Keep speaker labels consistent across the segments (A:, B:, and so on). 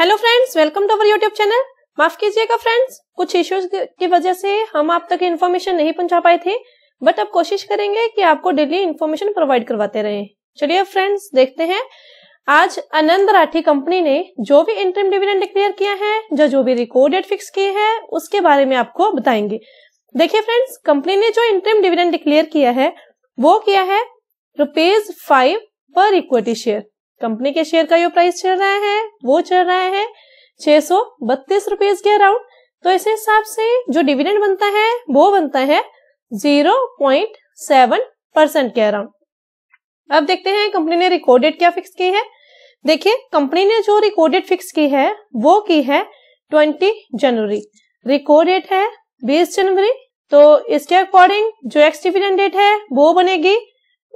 A: hello friends welcome to our YouTube channel माफ कीजिएगा friends कुछ इश्यूज की वजह से हम आप तक इन्फॉर्मेशन नहीं पहुंचा पाए थे बट अब कोशिश करेंगे कि आपको डेली इन्फॉर्मेशन प्रोवाइड करवाते रहे चलिए फ्रेंड्स देखते हैं आज आनंद राठी कंपनी ने जो भी इंटरम डिविडेंड डिक्लेयर किया है जो जो भी रिकॉर्ड फिक्स किए हैं उसके बारे में आपको बताएंगे देखिये फ्रेंड्स कंपनी ने जो इंटरम डिविडेंड डिक्लेयर किया है वो किया है रुपीज फाइव पर इक्विटी शेयर कंपनी के शेयर का जो प्राइस चल रहा है वो चल रहा है छह सौ बत्तीस रूपीज के अराउंड तो इस हिसाब से जो डिविडेंड बनता है वो बनता है जीरो पॉइंट सेवन परसेंट के अराउंड अब देखते हैं कंपनी ने रिकॉर्डेड क्या फिक्स की है देखिए कंपनी ने जो रिकॉर्डेड फिक्स की है वो की है ट्वेंटी जनवरी रिकॉर्डेड है बीस जनवरी तो इसके अकॉर्डिंग जो एक्स डिविडेंड डेट है वो बनेगी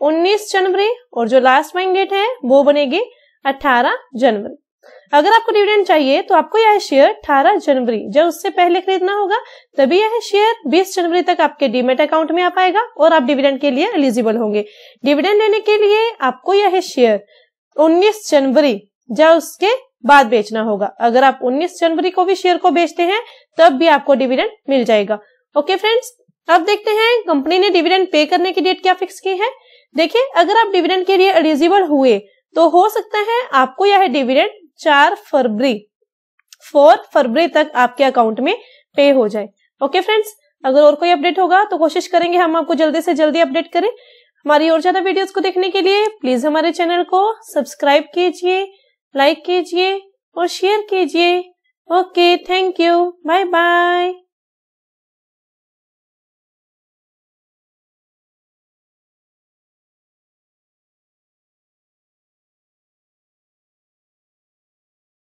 A: 19 जनवरी और जो लास्ट बाइंग डेट है वो बनेगी 18 जनवरी अगर आपको डिविडेंड चाहिए तो आपको यह शेयर 18 जनवरी जब उससे पहले खरीदना होगा तभी यह शेयर 20 जनवरी तक आपके डीमेट अकाउंट में आ पाएगा और आप डिविडेंड के लिए एलिजिबल होंगे डिविडेंड लेने के लिए आपको यह शेयर उन्नीस जनवरी जब उसके बाद बेचना होगा अगर आप 19 जनवरी को भी शेयर को बेचते हैं तब भी आपको डिविडेंड मिल जाएगा ओके फ्रेंड्स अब देखते हैं कंपनी ने डिविडेंड पे करने की डेट क्या फिक्स की है देखिए अगर आप डिविडेंड के लिए एलिजिबल हुए तो हो सकता है आपको यह डिविडेंड चार फरवरी फोर फरवरी तक आपके अकाउंट में पे हो जाए ओके फ्रेंड्स अगर और कोई अपडेट होगा तो कोशिश करेंगे हम आपको जल्दी से जल्दी अपडेट करें हमारी और ज्यादा वीडियोस को देखने के लिए प्लीज हमारे चैनल को सब्सक्राइब कीजिए लाइक कीजिए और शेयर कीजिए okay thank you bye bye